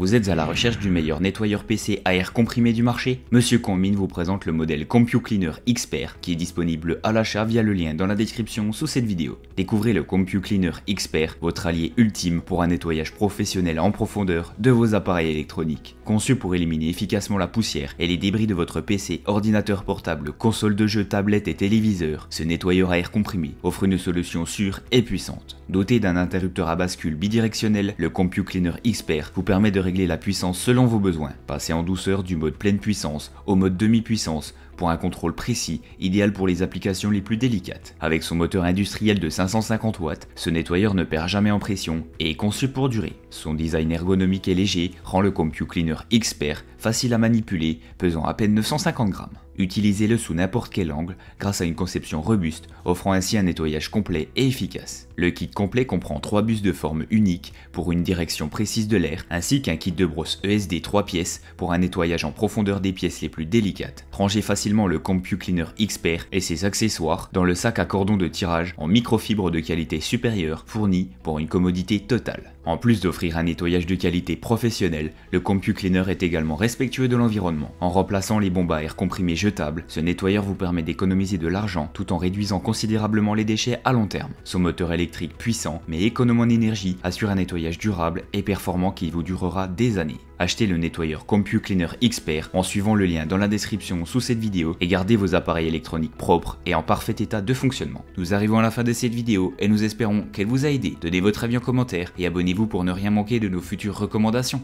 Vous êtes à la recherche du meilleur nettoyeur PC à air comprimé du marché Monsieur Combine vous présente le modèle Cleaner Expert qui est disponible à l'achat via le lien dans la description sous cette vidéo. Découvrez le Cleaner Expert, votre allié ultime pour un nettoyage professionnel en profondeur de vos appareils électroniques. Conçu pour éliminer efficacement la poussière et les débris de votre PC, ordinateur portable, console de jeu, tablette et téléviseur, ce nettoyeur à air comprimé offre une solution sûre et puissante. Doté d'un interrupteur à bascule bidirectionnel, le Cleaner Expert vous permet de régler la puissance selon vos besoins. Passez en douceur du mode pleine puissance au mode demi-puissance pour un contrôle précis, idéal pour les applications les plus délicates. Avec son moteur industriel de 550 watts, ce nettoyeur ne perd jamais en pression et est conçu pour durer. Son design ergonomique et léger rend le Compute Cleaner expert, facile à manipuler, pesant à peine 950 grammes. Utilisez-le sous n'importe quel angle grâce à une conception robuste, offrant ainsi un nettoyage complet et efficace. Le kit complet comprend trois bus de forme unique pour une direction précise de l'air, ainsi qu'un kit de brosse ESD 3 pièces pour un nettoyage en profondeur des pièces les plus délicates, facilement le Compu Cleaner Expert et ses accessoires dans le sac à cordon de tirage en microfibre de qualité supérieure fourni pour une commodité totale. En plus d'offrir un nettoyage de qualité professionnelle, le Compu Cleaner est également respectueux de l'environnement. En remplaçant les bombes à air comprimé jetables, ce nettoyeur vous permet d'économiser de l'argent tout en réduisant considérablement les déchets à long terme. Son moteur électrique puissant mais économe en énergie assure un nettoyage durable et performant qui vous durera des années achetez le nettoyeur Compute Cleaner Expert en suivant le lien dans la description sous cette vidéo et gardez vos appareils électroniques propres et en parfait état de fonctionnement. Nous arrivons à la fin de cette vidéo et nous espérons qu'elle vous a aidé. Donnez votre avis en commentaire et abonnez-vous pour ne rien manquer de nos futures recommandations.